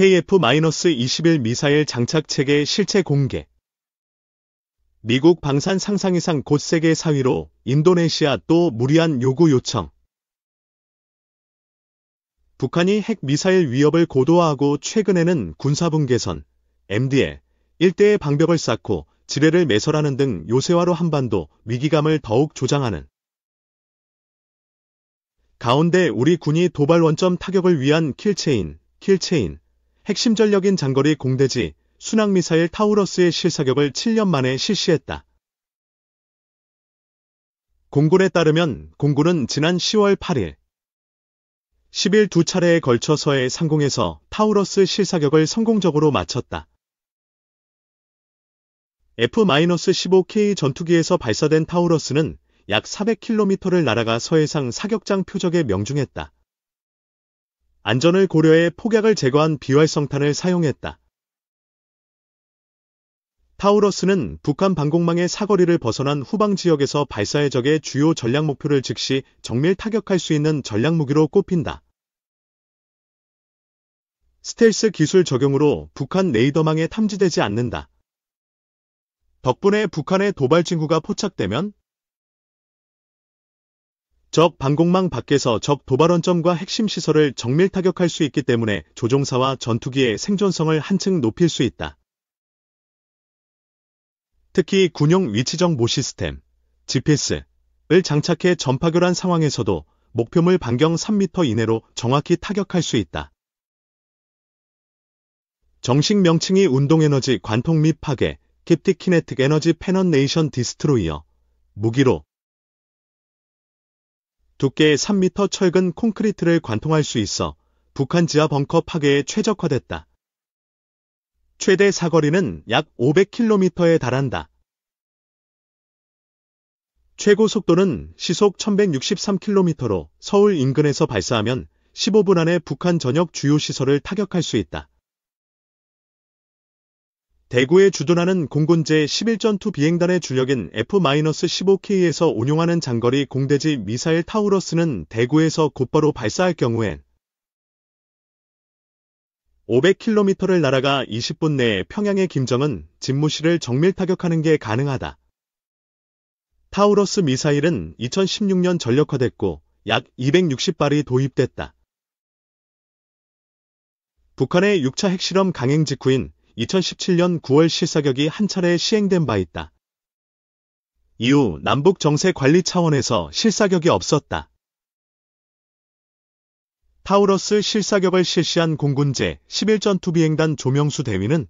KF-21 미사일 장착 체계 실체 공개. 미국 방산 상상 이상 곧 세계 4위로 인도네시아 또 무리한 요구 요청. 북한이 핵 미사일 위협을 고도화하고 최근에는 군사분 계선, MDL, 1대의 방벽을 쌓고 지뢰를 매설하는 등 요새화로 한반도 위기감을 더욱 조장하는 가운데 우리 군이 도발 원점 타격을 위한 킬체인, 킬체인, 핵심 전력인 장거리 공대지 순항미사일 타우러스의 실사격을 7년 만에 실시했다. 공군에 따르면 공군은 지난 10월 8일 10일 두 차례에 걸쳐 서해 상공에서 타우러스 실사격을 성공적으로 마쳤다. F-15K 전투기에서 발사된 타우러스는 약 400km를 날아가 서해상 사격장 표적에 명중했다. 안전을 고려해 폭약을 제거한 비활성탄을 사용했다. 타우러스는 북한 방공망의 사거리를 벗어난 후방 지역에서 발사해 적의 주요 전략 목표를 즉시 정밀 타격할 수 있는 전략 무기로 꼽힌다. 스텔스 기술 적용으로 북한 레이더망에 탐지되지 않는다. 덕분에 북한의 도발 친구가 포착되면 적 방공망 밖에서 적 도발원점과 핵심 시설을 정밀 타격할 수 있기 때문에 조종사와 전투기의 생존성을 한층 높일 수 있다. 특히 군용 위치 정보 시스템, GPS를 장착해 전파결한 상황에서도 목표물 반경 3m 이내로 정확히 타격할 수 있다. 정식 명칭이 운동에너지 관통 및 파괴, 캡틱 키네틱 에너지 패넌네이션 디스트로이어, 무기로 두께 3미터 철근 콘크리트를 관통할 수 있어 북한 지하 벙커 파괴에 최적화됐다. 최대 사거리는 약 500km에 달한다. 최고 속도는 시속 1163km로 서울 인근에서 발사하면 15분 안에 북한 전역 주요 시설을 타격할 수 있다. 대구에 주둔하는 공군제 11전투 비행단의 주력인 F-15K에서 운용하는 장거리 공대지 미사일 타우러스는 대구에서 곧바로 발사할 경우엔 500km를 날아가 20분 내에 평양의 김정은, 집무실을 정밀 타격하는 게 가능하다. 타우러스 미사일은 2016년 전력화됐고 약 260발이 도입됐다. 북한의 6차 핵실험 강행 직후인 2017년 9월 실사격이 한 차례 시행된 바 있다. 이후 남북 정세 관리 차원에서 실사격이 없었다. 타우러스 실사격을 실시한 공군제 11전투 비행단 조명수 대위는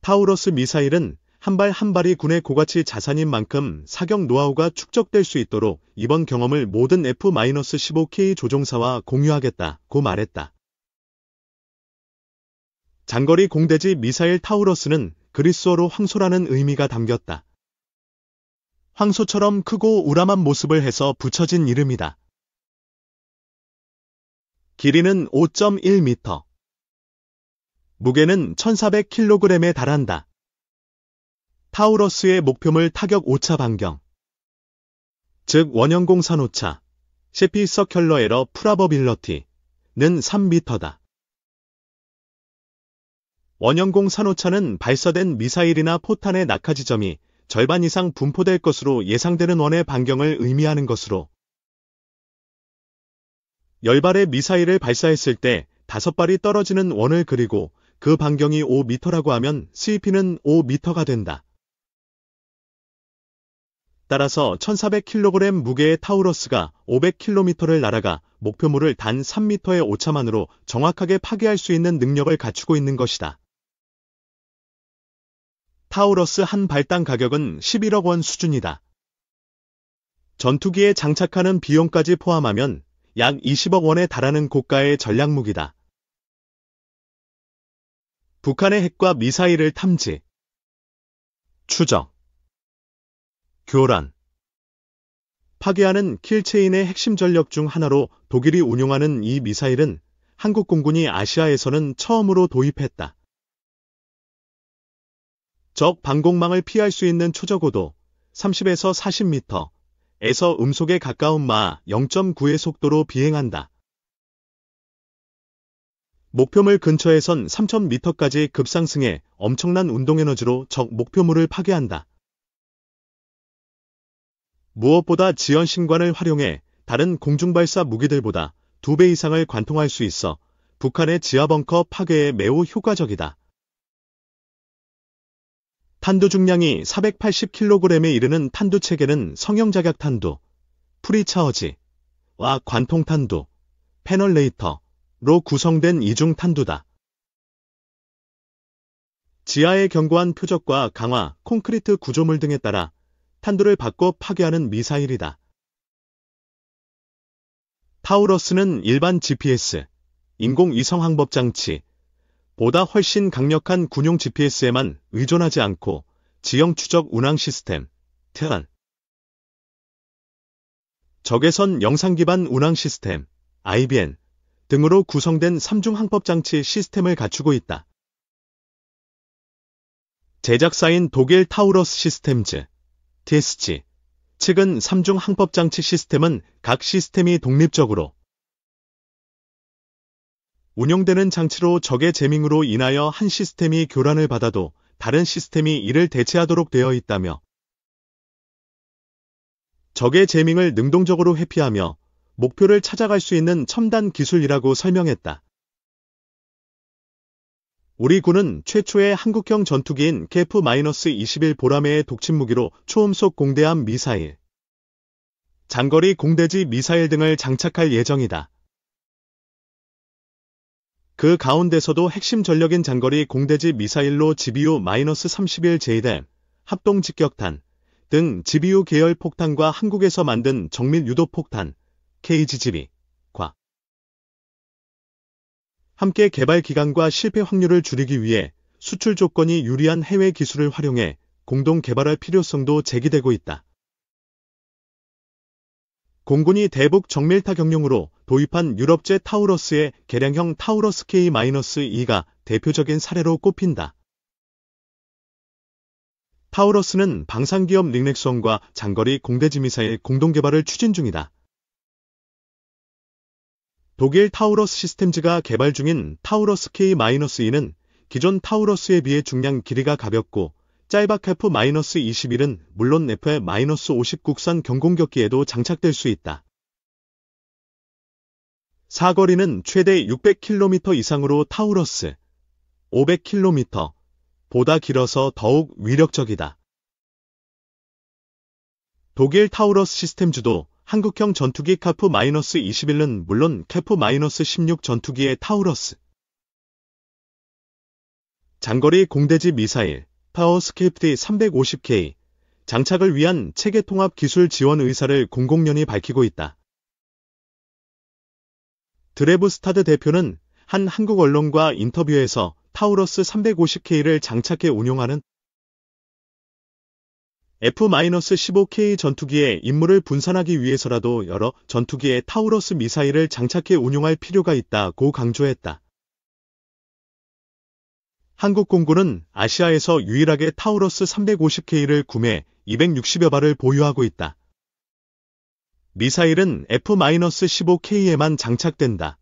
타우러스 미사일은 한 발 한 발이 군의 고가치 자산인 만큼 사격 노하우가 축적될 수 있도록 이번 경험을 모든 F-15K 조종사와 공유하겠다고 말했다. 장거리 공대지 미사일 타우러스는 그리스어로 황소라는 의미가 담겼다. 황소처럼 크고 우람한 모습을 해서 붙여진 이름이다. 길이는 5.1m. 무게는 1400kg에 달한다. 타우러스의 목표물 타격 5차 반경. 즉 원형공 산오차, 세피 서큘러 에러 프라버빌러티는 3m다. 원형공 산호차는 발사된 미사일이나 포탄의 낙하 지점이 절반 이상 분포될 것으로 예상되는 원의 반경을 의미하는 것으로 열발의 미사일을 발사했을 때 다섯 발이 떨어지는 원을 그리고 그 반경이 5m라고 하면 CP는 5m가 된다. 따라서 1400kg 무게의 타우러스가 500km를 날아가 목표물을 단 3m의 오차만으로 정확하게 파괴할 수 있는 능력을 갖추고 있는 것이다. 타우러스 한 발당 가격은 11억 원 수준이다. 전투기에 장착하는 비용까지 포함하면 약 20억 원에 달하는 고가의 전략무기다. 북한의 핵과 미사일을 탐지, 추적, 교란, 파괴하는 킬체인의 핵심 전력 중 하나로 독일이 운용하는 이 미사일은 한국 공군이 아시아에서는 처음으로 도입했다. 적 방공망을 피할 수 있는 초저고도 30에서 40m, 에서 음속에 가까운 마 0.9의 속도로 비행한다. 목표물 근처에선 3000m까지 급상승해 엄청난 운동에너지로 적 목표물을 파괴한다. 무엇보다 지연 신관을 활용해 다른 공중발사 무기들보다 2배 이상을 관통할 수 있어 북한의 지하벙커 파괴에 매우 효과적이다. 탄두 중량이 480kg에 이르는 탄두 체계는 성형자격 탄두, 프리차어지와 관통 탄두, 패널레이터로 구성된 이중 탄두다. 지하의 견고한 표적과 강화, 콘크리트 구조물 등에 따라 탄두를 바꿔 파괴하는 미사일이다. 타우러스는 일반 GPS, 인공위성항법장치, 보다 훨씬 강력한 군용 GPS에만 의존하지 않고 지형 추적 운항 시스템, 테란. 적외선 영상 기반 운항 시스템, IBN 등으로 구성된 3중 항법 장치 시스템을 갖추고 있다. 제작사인 독일 타우러스 시스템즈, TSG 측은 3중 항법 장치 시스템은 각 시스템이 독립적으로 운영되는 장치로 적의 재밍으로 인하여 한 시스템이 교란을 받아도 다른 시스템이 이를 대체하도록 되어 있다며 적의 재밍을 능동적으로 회피하며 목표를 찾아갈 수 있는 첨단 기술이라고 설명했다. 우리 군은 최초의 한국형 전투기인 케프2 1 보라매의 독침 무기로 초음속 공대함 미사일, 장거리 공대지 미사일 등을 장착할 예정이다. 그 가운데서도 핵심 전력인 장거리 공대지 미사일로 GBU-31 j 이댐 합동 직격탄 등 GBU 계열 폭탄과 한국에서 만든 정밀 유도 폭탄 KGGB과 함께 개발 기간과 실패 확률을 줄이기 위해 수출 조건이 유리한 해외 기술을 활용해 공동 개발할 필요성도 제기되고 있다. 공군이 대북 정밀타 경용으로 도입한 유럽제 타우러스의 개량형 타우러스 K-2가 대표적인 사례로 꼽힌다. 타우러스는 방산기업 링렉스원과 장거리 공대지 미사일 공동 개발을 추진 중이다. 독일 타우러스 시스템즈가 개발 중인 타우러스 K-2는 기존 타우러스에 비해 중량 길이가 가볍고 짤박 F-21은 물론 F-50 국산 경공격기에도 장착될 수 있다. 사거리는 최대 600km 이상으로 타우러스, 500km, 보다 길어서 더욱 위력적이다. 독일 타우러스 시스템주도 한국형 전투기 카프-21은 물론 캐프-16 전투기의 타우러스 장거리 공대지 미사일 파워스크프트 350K 장착을 위한 체계통합 기술 지원 의사를 공공연히 밝히고 있다. 드레브스타드 대표는 한 한국 언론과 인터뷰에서 타우러스 350K를 장착해 운용하는 F-15K 전투기의 임무를 분산하기 위해서라도 여러 전투기에 타우러스 미사일을 장착해 운용할 필요가 있다고 강조했다. 한국 공군은 아시아에서 유일하게 타우러스 350K를 구매 260여 발을 보유하고 있다. 미사일은 F-15K에만 장착된다.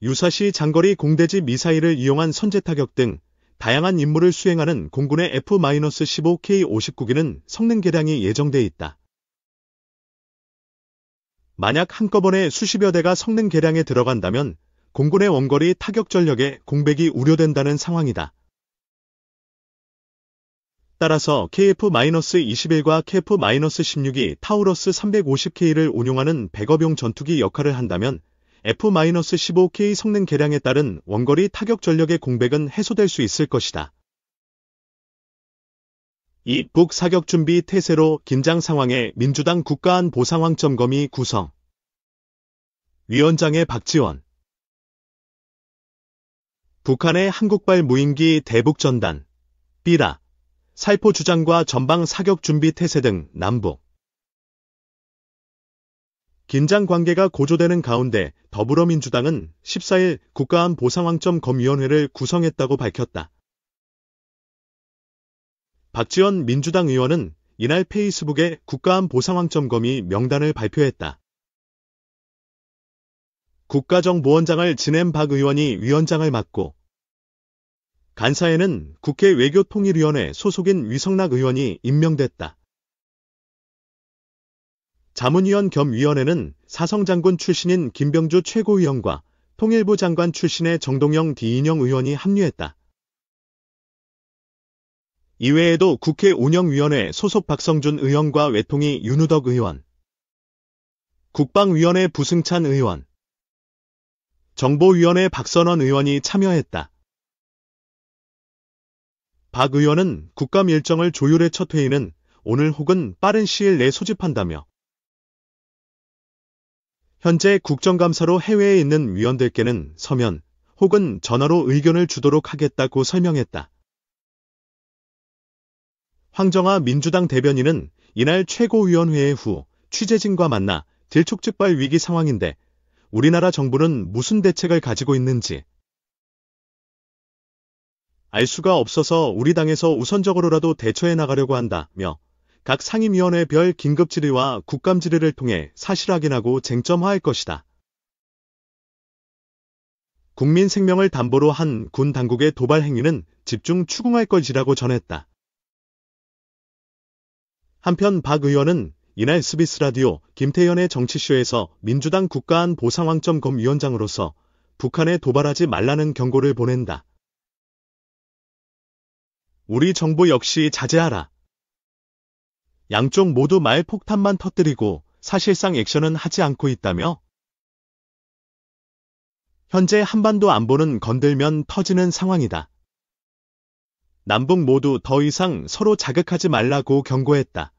유사시 장거리 공대지 미사일을 이용한 선제타격 등 다양한 임무를 수행하는 공군의 F-15K 59기는 성능 개량이 예정돼 있다. 만약 한꺼번에 수십여 대가 성능 개량에 들어간다면 공군의 원거리 타격 전력에 공백이 우려된다는 상황이다. 따라서 KF-21과 KF-16이 타우러스 350K를 운용하는 백업용 전투기 역할을 한다면 F-15K 성능 개량에 따른 원거리 타격 전력의 공백은 해소될 수 있을 것이다. 이 북사격 준비 태세로 긴장 상황에 민주당 국가안 보상황 점검이 구성 위원장의 박지원 북한의 한국발 무인기 대북전단, 삐라, 살포 주장과 전방 사격 준비 태세 등 남북. 긴장 관계가 고조되는 가운데 더불어민주당은 14일 국가안 보상황점검위원회를 구성했다고 밝혔다. 박지원 민주당 의원은 이날 페이스북에 국가안 보상황점검이 명단을 발표했다. 국가정보원장을 지낸 박 의원이 위원장을 맡고 간사에는 국회 외교통일위원회 소속인 위성락 의원이 임명됐다. 자문위원 겸 위원회는 사성장군 출신인 김병주 최고위원과 통일부 장관 출신의 정동영 디인영 의원이 합류했다. 이외에도 국회 운영위원회 소속 박성준 의원과 외통위 윤우덕 의원, 국방위원회 부승찬 의원, 정보위원회 박선원 의원이 참여했다. 박 의원은 국감 일정을 조율해 첫 회의는 오늘 혹은 빠른 시일 내 소집한다며 현재 국정감사로 해외에 있는 위원들께는 서면 혹은 전화로 의견을 주도록 하겠다고 설명했다. 황정아 민주당 대변인은 이날 최고위원회의 후 취재진과 만나 들촉즉발 위기 상황인데 우리나라 정부는 무슨 대책을 가지고 있는지 알 수가 없어서 우리 당에서 우선적으로라도 대처해 나가려고 한다며 각 상임위원회별 긴급 질의와 국감 질의를 통해 사실 확인하고 쟁점화할 것이다. 국민 생명을 담보로 한 군 당국의 도발 행위는 집중 추궁할 것이라고 전했다. 한편 박 의원은 이날 스비스 라디오 김태현의 정치쇼에서 민주당 국가안 보상왕점검 위원장으로서 북한에 도발하지 말라는 경고를 보낸다. 우리 정부 역시 자제하라. 양쪽 모두 말 폭탄만 터뜨리고 사실상 액션은 하지 않고 있다며 현재 한반도 안보는 건들면 터지는 상황이다. 남북 모두 더 이상 서로 자극하지 말라고 경고했다.